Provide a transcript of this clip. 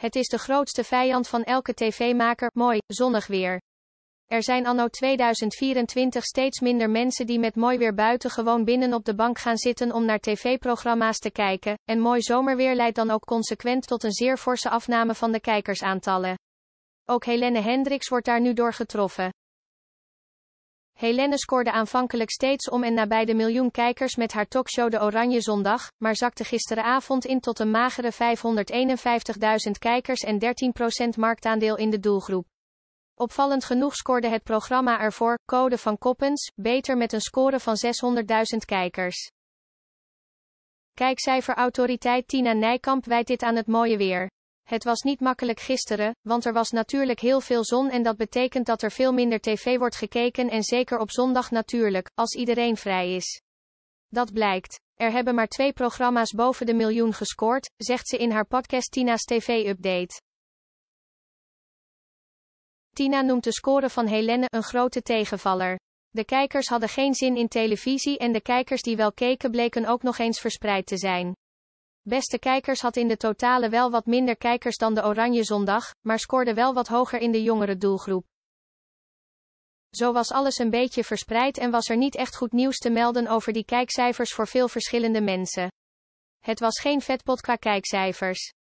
Het is de grootste vijand van elke tv-maker, mooi, zonnig weer. Er zijn anno 2024 steeds minder mensen die met mooi weer buiten gewoon binnen op de bank gaan zitten om naar tv-programma's te kijken, en mooi zomerweer leidt dan ook consequent tot een zeer forse afname van de kijkersaantallen. Ook Helene Hendricks wordt daar nu door getroffen. Helene scoorde aanvankelijk steeds om en nabij de miljoen kijkers met haar talkshow De Oranje Zondag, maar zakte gisteravond in tot een magere 551.000 kijkers en 13% marktaandeel in de doelgroep. Opvallend genoeg scoorde het programma ervoor, Code van Koppens, beter met een score van 600.000 kijkers. Kijkcijferautoriteit Tina Nijkamp wijt dit aan het mooie weer. Het was niet makkelijk gisteren, want er was natuurlijk heel veel zon en dat betekent dat er veel minder tv wordt gekeken en zeker op zondag natuurlijk, als iedereen vrij is. Dat blijkt. Er hebben maar twee programma's boven de miljoen gescoord, zegt ze in haar podcast Tina's TV-update. Tina noemt de score van Helene een grote tegenvaller. De kijkers hadden geen zin in televisie en de kijkers die wel keken bleken ook nog eens verspreid te zijn. Beste kijkers had in de totale wel wat minder kijkers dan de Oranje Zondag, maar scoorde wel wat hoger in de jongere doelgroep. Zo was alles een beetje verspreid en was er niet echt goed nieuws te melden over die kijkcijfers voor veel verschillende mensen. Het was geen vetpot qua kijkcijfers.